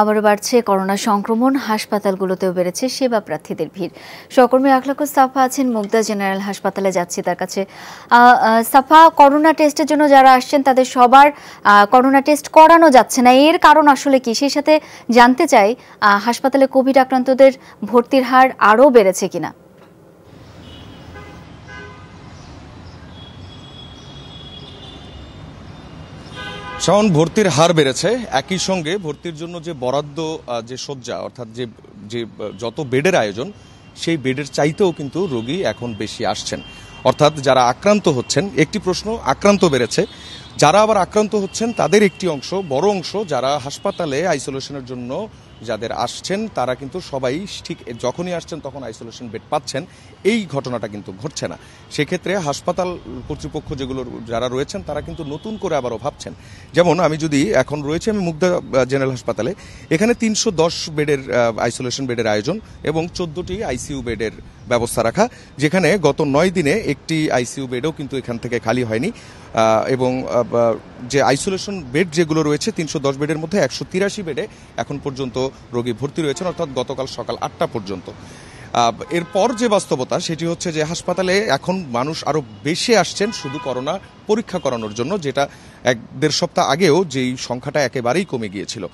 আবারও বাড়ছে করোনা সংক্রমণ হাসপাতালগুলোতেও বেড়েছে সেবা প্রার্থীদের ভিড় সহকর্মী আখলাক সাফা আছেন মুগদা জেনারেল হাসপাতালে যাচ্ছি তার কাছে সাফা করোনা টেস্টের জন্য যারা আসছেন তাদের সবার করোনা টেস্ট করানো যাচ্ছে না এর কারণ আসলে কি সেই সাথে জানতে চাই হাসপাতালে কোভিড আক্রান্তদের ভর্তির হার আরও বেড়েছে কিনা শাওন ভর্তির হার বেড়েছে একই সঙ্গে ভর্তির জন্য যে বরাদ্দ যে শয্যা অর্থাৎ যে যে যত বেডের আয়োজন সেই বেডের চাইতেও কিন্তু রোগী এখন বেশি আসছেন অর্থাৎ যারা আক্রান্ত হচ্ছেন একটি প্রশ্ন আক্রান্ত বেড়েছে যারা আবার আক্রান্ত হচ্ছেন তাদের একটি অংশ বড় অংশ যারা হাসপাতালে আইসোলেশনের জন্য যাদের আসছেন তারা কিন্তু সবাই ঠিক যখনই আসছেন তখন আইসোলেশন বেড পাচ্ছেন এই ঘটনাটা কিন্তু ঘটছে না সেক্ষেত্রে হাসপাতাল কর্তৃপক্ষ যেগুলো যারা রয়েছেন তারা কিন্তু নতুন করে আবারও ভাবছেন যেমন আমি যদি এখন রয়েছে আমি মুগ্ধা জেনারেল হাসপাতালে এখানে তিনশো দশ বেডের আইসোলেশন বেডের আয়োজন এবং চোদ্দটি আইসিইউ বেডের ব্যবস্থা রাখা যেখানে গত নয় দিনে একটি আইসিইউ বেডও কিন্তু এখান থেকে খালি হয়নি এবং যে আইসোলেশন বেড যেগুলো রয়েছে তিনশো দশ বেডের মধ্যে একশো তিরাশি বেডে এখন পর্যন্ত রোগী ভর্তি রয়েছেন অর্থাৎ গতকাল সকাল আটটা পর্যন্ত এরপর যে বাস্তবতা সেটি হচ্ছে যে হাসপাতালে এখন মানুষ আরও বেশি আসছেন শুধু করোনা পরীক্ষা করানোর জন্য যেটা এক দেড় সপ্তাহ আগেও যেই সংখ্যাটা একেবারেই কমে গিয়েছিল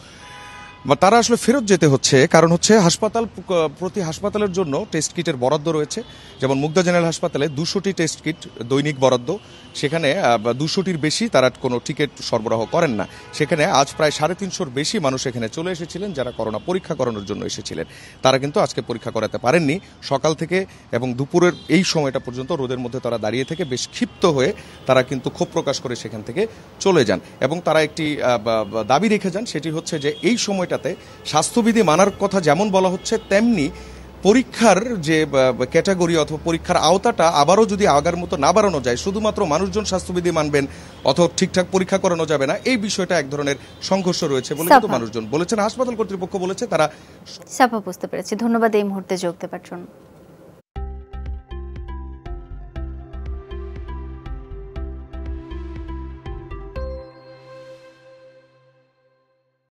তারা আসলে ফেরত যেতে হচ্ছে কারণ হচ্ছে হাসপাতাল প্রতি হাসপাতালের জন্য টেস্ট কিটের বরাদ্দ রয়েছে যেমন মুগ্ধা জেনারেল হাসপাতালে দুশোটি টেস্ট কিট দৈনিক বরাদ্দ সেখানে দুশোটির বেশি তারা কোনো টিকিট সরবরাহ করেন না সেখানে আজ প্রায় সাড়ে তিনশোর বেশি মানুষ এখানে চলে এসেছিলেন যারা করোনা পরীক্ষা করানোর জন্য এসেছিলেন তারা কিন্তু আজকে পরীক্ষা করাতে পারেননি সকাল থেকে এবং দুপুরের এই সময়টা পর্যন্ত রোদের মধ্যে তারা দাঁড়িয়ে থেকে বেশ ক্ষিপ্ত হয়ে তারা কিন্তু ক্ষোভ প্রকাশ করে সেখান থেকে চলে যান এবং তারা একটি দাবি রেখে যান সেটি হচ্ছে যে এই সময়টা আটকাতে স্বাস্থ্যবিধি মানার কথা যেমন বলা হচ্ছে তেমনি পরীক্ষার যে ক্যাটাগরি অথবা পরীক্ষার আওতাটা আবারও যদি আগার মতো না বাড়ানো যায় শুধুমাত্র মানুষজন স্বাস্থ্যবিধি মানবেন অথবা ঠিকঠাক পরীক্ষা করানো যাবে না এই বিষয়টা এক ধরনের সংঘর্ষ রয়েছে বলে কিন্তু মানুষজন বলেছেন হাসপাতাল কর্তৃপক্ষ বলেছে তারা সাফা বুঝতে পেরেছি ধন্যবাদ এই মুহূর্তে যোগ দেবার জন্য